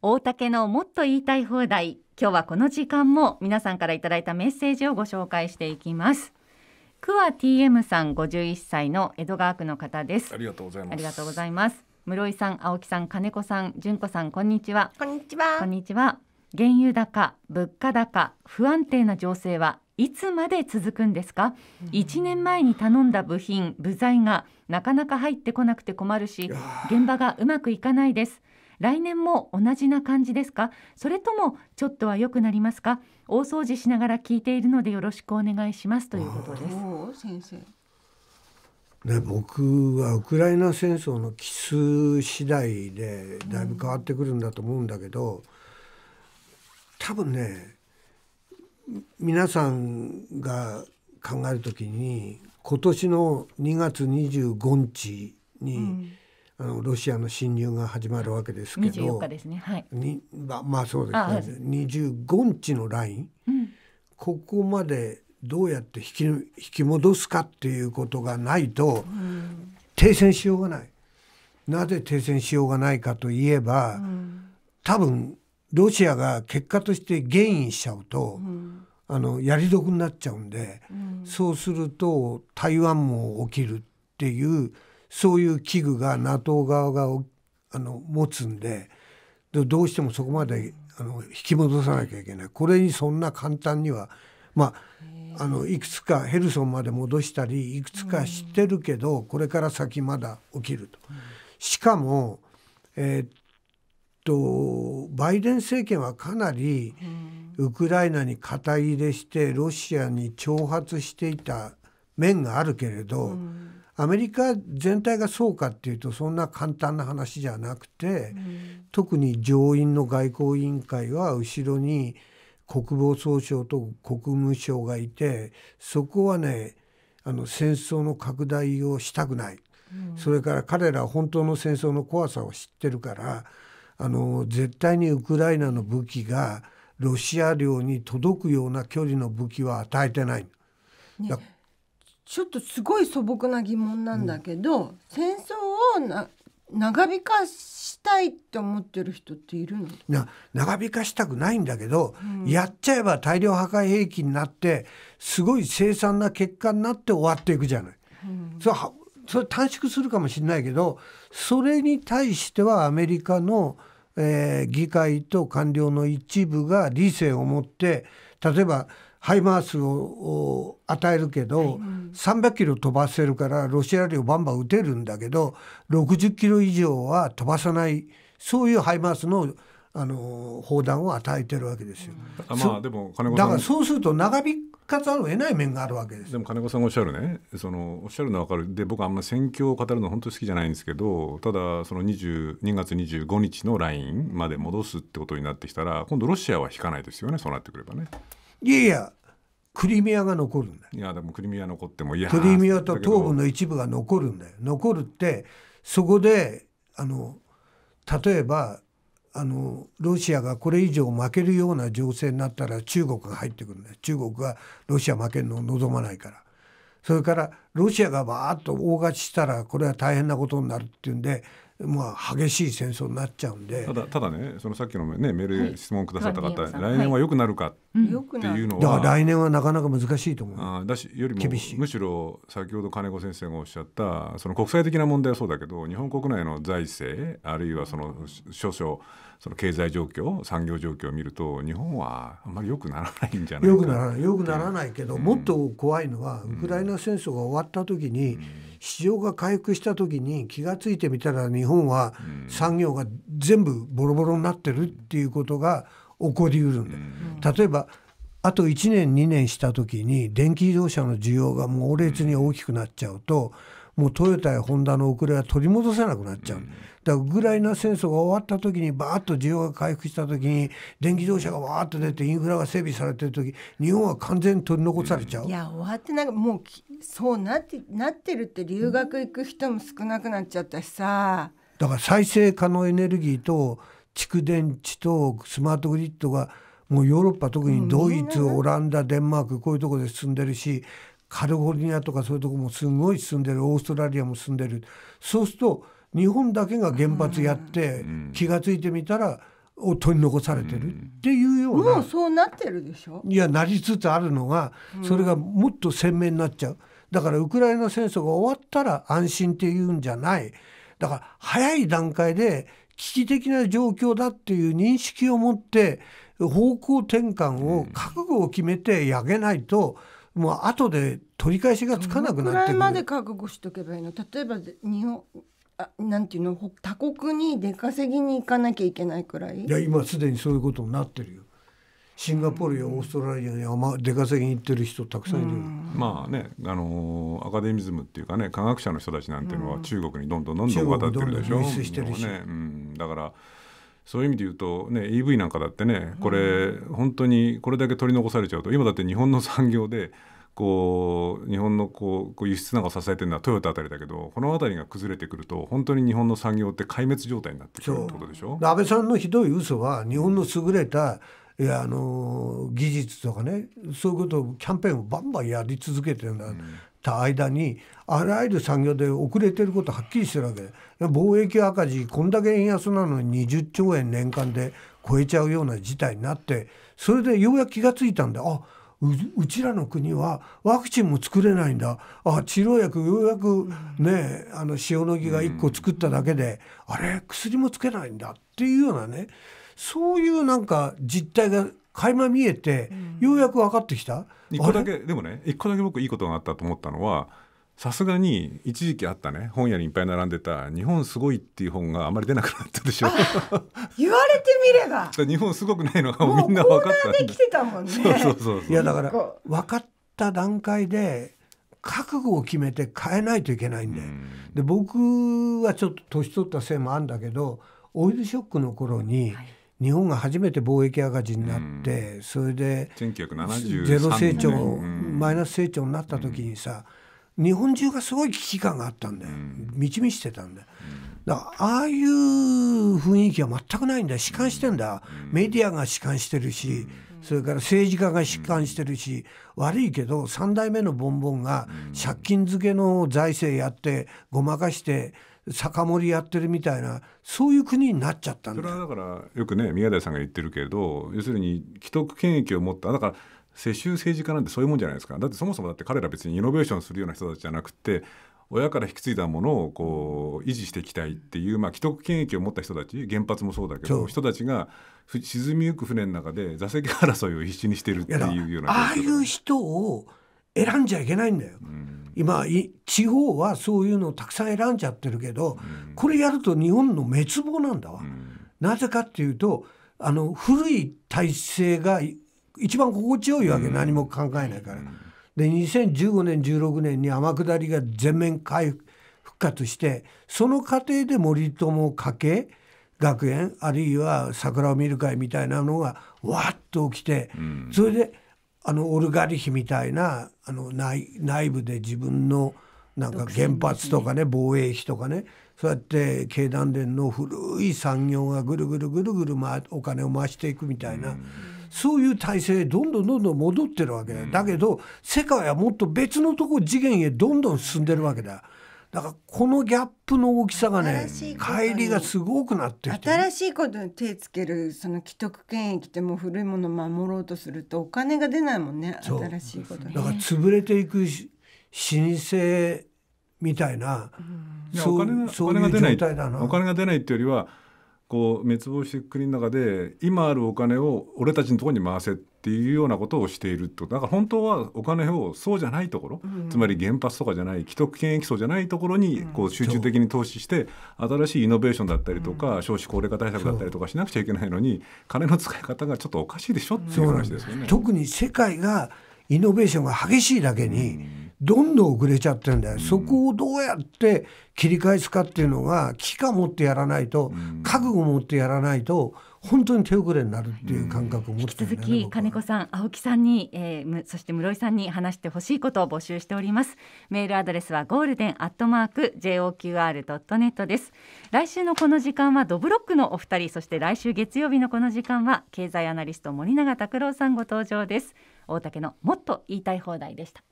大竹のもっと言いたい放題今日はこの時間も皆さんからいただいたメッセージをご紹介していきますク桑 TM さん51歳の江戸川区の方ですありがとうございますありがとうございます室井さん青木さん金子さん純子さんこんにちはこんにちはこんにちは原油高物価高不安定な情勢はいつまで続くんですか、う1年前に頼んだ部品部材がなかなか入ってこなくて困るし現場がうまくいかないです来年も同じな感じですかそれともちょっとは良くなりますか大掃除しながら聞いているのでよろしくお願いしますということです先生ね、僕はウクライナ戦争の奇数次第でだいぶ変わってくるんだと思うんだけど、うん、多分ね皆さんが考える時に今年の2月25日に、うんあのロシアの侵入が始まるわけですけど24日ですね、はい、にままあそうですね、はい、25日のライン、うん、ここまでどうやって引き引き戻すかっていうことがないと、停戦しようがない。なぜ停戦しようがないかといえば、多分ロシアが結果として原因しちゃうと、うあのやり得になっちゃうんで、うん、そうすると台湾も起きるっていうそういう器具が NATO 側があの持つんでどうしてもそこまであの引き戻さなきゃいけないこれにそんな簡単にはまあのいくつかヘルソンまで戻したりいくつか知ってるけどこれから先まだ起きると。しかも、えー、っとバイデン政権はかなりウクライナに肩入れしてロシアに挑発していた面があるけれど、うん、アメリカ全体がそうかっていうとそんな簡単な話じゃなくて、うん、特に上院の外交委員会は後ろに国防総省と国務省がいてそこはねあの戦争の拡大をしたくない、うん、それから彼らは本当の戦争の怖さを知ってるからあの絶対にウクライナの武器がロシア領に届くような距離の武器は与えてない。ね、ちょっとすごい素朴な疑問なんだけど、うん、戦争を長引かしたいって思ってる人っているのな長引かしたくないんだけど、うん、やっちゃえば大量破壊兵器になってすごい凄惨な結果になって終わっていくじゃない。うん、それそれ短縮するかもしれないけどそれに対してはアメリカの、えー、議会と官僚の一部が理性を持って例えばハイマースを与えるけど、はい、300キロ飛ばせるからロシア領バンバン撃てるんだけど60キロ以上は飛ばさないそういうハイマースのあの砲弾を与えてるわけですよ。だからそうすると長引かざるを得ない面があるわけですでも金子さんがおっしゃるねそのおっしゃるのは分かるで僕あんま戦況を語るの本当好きじゃないんですけどただその2月25日のラインまで戻すってことになってきたら今度ロシアは引かないですよねそうなってくればね。いやいやクリミアが残るんだいやでもクリミア残ってもいやクリミアと東部の一部が残るんだよ残るってそこであの例えばあのロシアがこれ以上負けるような情勢になったら中国が入ってくるんだよ中国がロシア負けるのを望まないからそれからロシアがバーッと大勝ちしたらこれは大変なことになるっていうんでまあ、激しい戦争になっちゃうんでただただねそのさっきの、ね、メール質問くださった方、はい、来年は良くなるかっくないうのは、来年はなかなか難しいと思うあだしよりもむしろ先ほど金子先生がおっしゃったその国際的な問題はそうだけど日本国内の財政あるいはその少々その経済状況産業状況を見ると日本はあんまり良くならないんじゃないかよくならないよくならないけど、うん、もっと怖いのは、ウクライナ戦争が終わった時に、うん、市場が回復した時に気が付いてみたら日本は産業が全部ボロボロになってるっていうことが、起こりうるんだ、うん、例えばあと1年2年した時に電気自動車の需要が猛烈に大きくなっちゃうと、もうトヨタやホンダの遅れは取り戻せなくなっちゃう、だからウクライナ戦争が終わった時にバーッと需要が回復した時に電気自動車がわーッと出てインフラが整備されてる時日本は完全に取り残されちゃう、いや終わってなんかもうそうなってなってるって留学行く人も少なくなっちゃったしさだから再生可能エネルギーと蓄電池とスマートグリッドがもうヨーロッパ特にドイツオランダデンマークこういうとこで進んでるしカリフォルニアとかそういうとこもすごい進んでるオーストラリアも進んでるそうすると日本だけが原発やって気が付いてみたらを取り残されてるっていうようなもうそうなってるでしょいやなりつつあるのがそれがもっと鮮明になっちゃうだからウクライナ戦争が終わったら安心っていうんじゃないだから早い段階で危機的な状況だっていう認識を持って方向転換を覚悟を決めてやげないと、うん、もう後で取り返しがつかなくなってくる。まで覚悟しとけばいいの例えば日本あなんていうの他国に出稼ぎに行かなきゃいけないくらいいや今すでにそういうことになってるよシンガポールやオーストラリアに出稼ぎに行ってる人たくさんいる、うんまあねあのアカデミズムっていうかね科学者の人たちなんていうのは中国にどんどんどんどん渡ってるでしょ。ねうん、だからそういう意味で言うと、ね、EV なんかだってねこれ、本当にこれだけ取り残されちゃうと今だって日本の産業でこう日本のこう輸出なんか支えてるのはトヨタあたりだけどこの辺りが崩れてくると本当に日本の産業って壊滅状態になってくるってことでしょ安倍さんのひどい嘘は日本の優れた、うんいやあの技術とかねそういうことをキャンペーンをバンバンやり続けてるんだ、うんた間にあらゆる産業で遅れてることはっきりしてるわけで貿易赤字こんだけ円安なのに20兆円年間で超えちゃうような事態になってそれでようやく気が付いたんであうちらの国はワクチンも作れないんだあ治療薬ようやくねあの塩野義が1個作っただけで、あれ薬もつけないんだっていうようなねそういうなんか実態が垣間見えて、ようやく分かってきた。1個だけでもね1個だけ僕いいことがあったと思ったのはさすがに一時期あったね本屋にいっぱい並んでた「日本すごい」っていう本があまり出なくなったでしょ言われてみれば 日本すごくないのがみんな分かったできてたもんねそうそうそういやだから分かった段階で覚悟を決めて変えないといけないんでで僕はちょっと年取ったせいもあるんだけどオイルショックの頃に、はい日本が初めて貿易赤字になって、うん、それでゼロ成長、うん、マイナス成長になった時にさ、うん日本中がすごい危機感があったんだよ、うん、満ち満ちてたんで。だからああいう雰囲気は全くないんだ弛緩してんだメディアが弛緩してるしそれから政治家が弛緩してるし悪いけど3代目のボンボンが借金漬けの財政やってごまかして酒盛りやってるみたいなそういう国になっちゃったんだそれはだからよくね宮台さんが言ってるけど要するに既得権益を持っただから世襲政治家なんてそういうもんじゃないですかだってそもそもだって彼ら別にイノベーションするような人たちじゃなくて親から引き継いだものをこう維持していきたいっていう、まあ、既得権益を持った人たち原発もそうだけど人たちが沈みゆく船の中で座席争いを必死にしてるっていうようなああいう人を選んじゃいけないんだよ。今地方はそういうのをたくさん選んじゃってるけど、これやると日本の滅亡なんだわ。なぜかっていうとあの古い体制が一番心地よいわけ、何も考えないから。で2015年16年に天下りが全面回復活してその過程で森友家計学園あるいは桜を見る会みたいなのがわっと起きて、うん、それであのオルガリヒみたいなあの内内部で自分のなんか原発とかね防衛費とかねそうやって経団連の古い産業がぐるぐるぐるぐる、ま、お金を回していくみたいな。うんそういう体制どんどんどんどん戻ってるわけだ、うん、だけど世界はもっと別のとこ次元へどんどん進んでるわけだ。だからこのギャップの大きさがね帰りがすごくなってきて新しいことに手つけるその既得権益ってもう古いものを守ろうとするとお金が出ないもんね新しいことに、ね、だから潰れていく老舗みたいな、うん、そうお金が出ないお金が出ないっていうよりはこう滅亡していく国の中で今あるお金を俺たちのところに回せっていうようなことをしているってとだから本当はお金をそうじゃないところ、うん、つまり原発とかじゃない既得権益層じゃないところにこう集中的に投資して、新しいイノベーションだったりとか、少子高齢化対策だったりとかしなくちゃいけないのに金の使い方がちょっとおかしいでしょっていう話ですよね。特に世界がイノベーションが激しいだけに、どんどん遅れちゃってるんだよ、うん、そこをどうやって切り返すかっていうのが危機感持ってやらないと、うん、覚悟持ってやらないと本当に手遅れになるっていう感覚を持って、ね、引き続き金子さん青木さんに、えー、そして室井さんに話してほしいことを募集しておりますメールアドレスはゴールデンアットマーク JOQR.net です来週のこの時間はドブロックのお二人そして来週月曜日のこの時間は経済アナリスト森永卓郎さんご登場です大竹のもっと言いたい放題でした